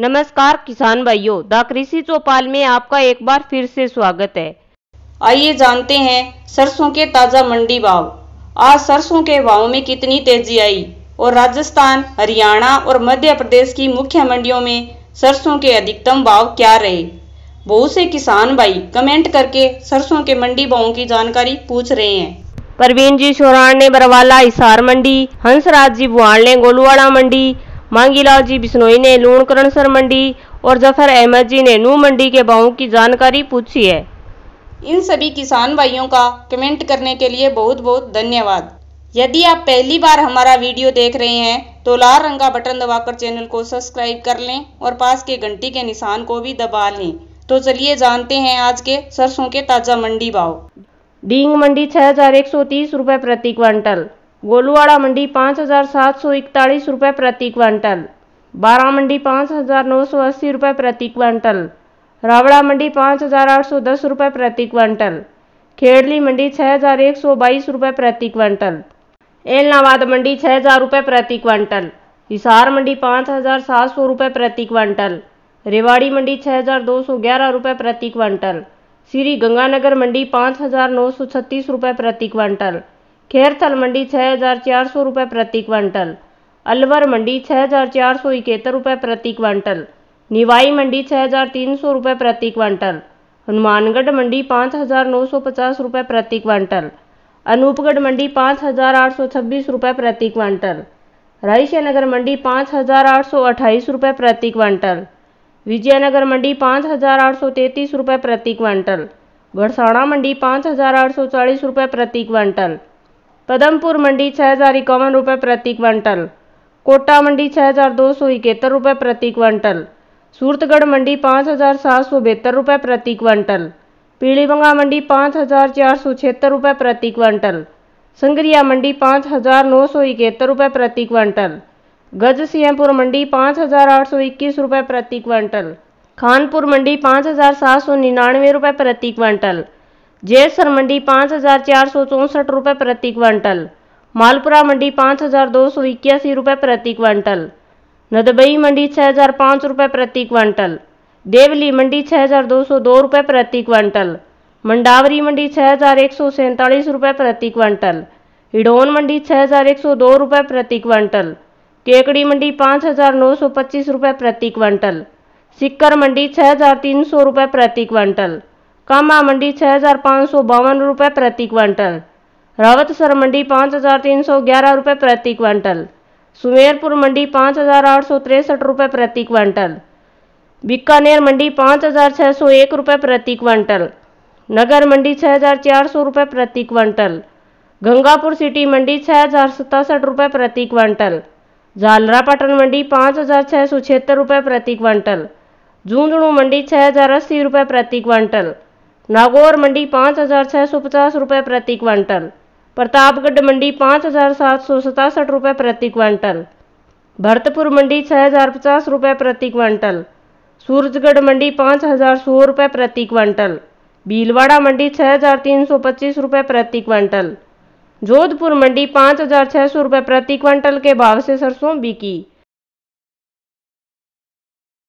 नमस्कार किसान भाइयों द कृषि चौपाल में आपका एक बार फिर से स्वागत है आइए जानते हैं सरसों के ताजा मंडी भाव आज सरसों के भाव में कितनी तेजी आई और राजस्थान हरियाणा और मध्य प्रदेश की मुख्य मंडियों में सरसों के अधिकतम भाव क्या रहे बहुत से किसान भाई कमेंट करके सरसों के मंडी भावों की जानकारी पूछ रहे हैं परवीन जी सोरा ने बरवाला हिसार मंडी हंसराज जी बुआल ने गोलवाड़ा मंडी मांगीलाल जी बिश्नोई ने करण सर मंडी और जफर अहमद जी ने नू मंडी के भावों की जानकारी पूछी है इन सभी किसान भाइयों का कमेंट करने के लिए बहुत बहुत धन्यवाद यदि आप पहली बार हमारा वीडियो देख रहे हैं तो लाल रंग का बटन दबाकर चैनल को सब्सक्राइब कर लें और पास के घंटी के निशान को भी दबा लें तो चलिए जानते हैं आज के सरसों के ताज़ा मंडी भाव डींग मंडी छह हजार एक सौ तीस रूपए प्रति क्विंटल गोलवाड़ा मंडी पाँच हज़ार सात सौ इकतालीस रुपये प्रति क्वांटल बारह मंडी पाँच हज़ार नौ सौ अस्सी रुपये प्रति क्वांटल रावड़ा मंडी पाँच हज़ार आठ सौ दस रुपये प्रति क्वांटल खेड़ली मंडी छः हज़ार एक सौ बाईस रुपये प्रति क्वांटल एलनाबाद मंडी छः हज़ार रुपये प्रति क्वांटल हिसार मंडी पाँच हज़ार सात सौ रुपये प्रति क्वांटल रेवाड़ी मंडी छः हज़ार दो सौ ग्यारह रुपये प्रति क्वांटल श्री गंगानगर मंडी पाँच हज़ार नौ सौ छत्तीस रुपये प्रति क्वांटल खेरथल मंडी छः हज़ार चार सौ रुपये प्रति क्वांटल अलवर मंडी छः हज़ार चार सौ इकहत्तर रुपये प्रति क्वांटल निवाई मंडी छः हज़ार तीन सौ रुपये प्रति क्वांटल हनुमानगढ़ मंडी पाँच हज़ार नौ सौ पचास रुपये प्रति क्वांटल अनूपगढ़ मंडी पाँच हज़ार आठ सौ छब्बीस रुपये प्रति क्वांटल रायशनगर मंडी पाँच हज़ार आठ सौ अट्ठाईस रुपये प्रति क्वांटल विजयनगर मंडी पाँच हज़ार आठ सौ तैंतीस रुपये प्रति क्वांटल गढ़साणा मंडी पाँच हज़ार आठ सौ चालीस रुपये प्रति क्वांटल पदमपुर मंडी छः हज़ार इक्यावन रुपये प्रति क्वंटल कोटा मंडी छः हज़ार दो सौ इकहत्तर रुपये प्रति क्वंटल सूरतगढ़ मंडी पाँच हज़ार सात सौ बहत्तर रुपये प्रति क्विंटल पीलीबंगा मंडी पाँच हज़ार चार सौ छिहत्तर रुपये प्रति क्विंटल संगरिया मंडी पाँच हज़ार नौ सौ इकहत्तर रुपये प्रति क्वंटल गज सिंहपुर मंडी पाँच हज़ार आठ सौ इक्कीस रुपये प्रति क्विंटल खानपुर मंडी पाँच हज़ार सात सौ निन्यानवे रुपये प्रति क्विंटल जयसर मंडी पाँच हज़ार चार सौ चौंसठ रुपये प्रति क्वांटल मालपुरा मंडी पाँच हज़ार दो सौ इक्यासी रुपये प्रति क्वांटल नदबई मंडी छः हज़ार पाँच रुपये प्रति क्वांटल देवली मंडी छः हज़ार दो सौ दो रुपये प्रति क्वांटल मंडावरी मंडी छः हज़ार एक सौ सैंतालीस रुपये प्रति क्वांटल हिडोन मंडी छः हज़ार एक सौ दो रुपये प्रति क्वांटल केकड़ी मंडी पाँच हज़ार नौ सौ पच्चीस रुपये प्रति क्वांटल सिक्कर मंडी छः हज़ार तीन सौ रुपये प्रति क्वांटल कामा मंडी छः हज़ार पाँच सौ बावन रुपये प्रति क्वांटल रावतसर मंडी पाँच हज़ार तीन सौ ग्यारह रुपये प्रति क्वांटल सुमेरपुर मंडी पाँच हज़ार आठ सौ तिरसठ रुपये प्रति क्वांटल बीकानेर मंडी पाँच हज़ार छः सौ एक रुपये प्रति क्वांटल नगर मंडी छः हज़ार चार सौ रुपये प्रति क्वांटल गंगापुर सिटी मंडी छः हज़ार सतासठ रुपये प्रति क्वांटल झालरापाटन मंडी पाँच हज़ार छः सौ छिहत्तर रुपये प्रति क्वांटल झुंझुनू मंडी छः हज़ार अस्सी रुपये प्रति क्वांटल नागौर मंडी पाँच हज़ार छः सौ पचास रुपये प्रति क्वांटल प्रतापगढ़ मंडी पाँच हज़ार सात सौ सतासठ रुपये प्रति क्वांटल भरतपुर मंडी छः हज़ार पचास रुपये प्रति क्वांटल सूरजगढ़ मंडी पाँच हज़ार सौ रुपये प्रति क्वांटल भीलवाड़ा मंडी छः हज़ार तीन सौ पच्चीस रुपये प्रति क्वांटल जोधपुर मंडी पाँच हज़ार छः सौ रुपये प्रति क्विंटल के भाव से सरसों बिकी